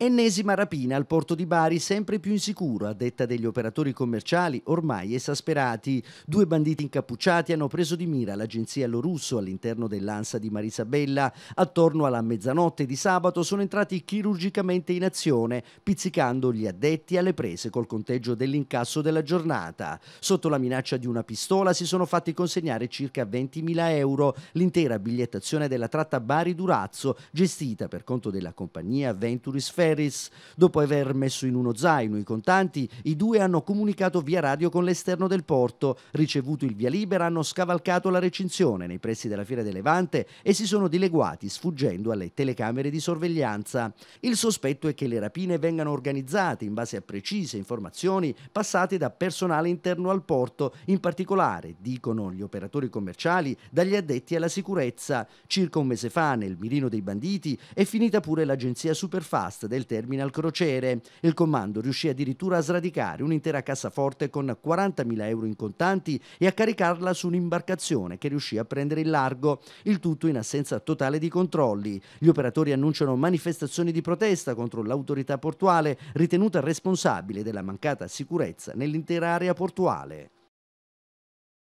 Ennesima rapina al porto di Bari, sempre più insicuro, a detta degli operatori commerciali ormai esasperati. Due banditi incappucciati hanno preso di mira l'agenzia Lo Russo all'interno dell'Ansa di Marisabella. Attorno alla mezzanotte di sabato sono entrati chirurgicamente in azione, pizzicando gli addetti alle prese col conteggio dell'incasso della giornata. Sotto la minaccia di una pistola si sono fatti consegnare circa 20.000 euro, l'intera bigliettazione della tratta Bari-Durazzo, gestita per conto della compagnia Venturis Ferro. Harris. Dopo aver messo in uno zaino i contanti, i due hanno comunicato via radio con l'esterno del porto. Ricevuto il via libera, hanno scavalcato la recinzione nei pressi della Fiera del Levante e si sono dileguati, sfuggendo alle telecamere di sorveglianza. Il sospetto è che le rapine vengano organizzate in base a precise informazioni passate da personale interno al porto, in particolare, dicono gli operatori commerciali, dagli addetti alla sicurezza. Circa un mese fa, nel mirino dei banditi, è finita pure l'agenzia Superfast del del terminal crociere. Il comando riuscì addirittura a sradicare un'intera cassaforte con 40.000 euro in contanti e a caricarla su un'imbarcazione che riuscì a prendere il largo, il tutto in assenza totale di controlli. Gli operatori annunciano manifestazioni di protesta contro l'autorità portuale ritenuta responsabile della mancata sicurezza nell'intera area portuale.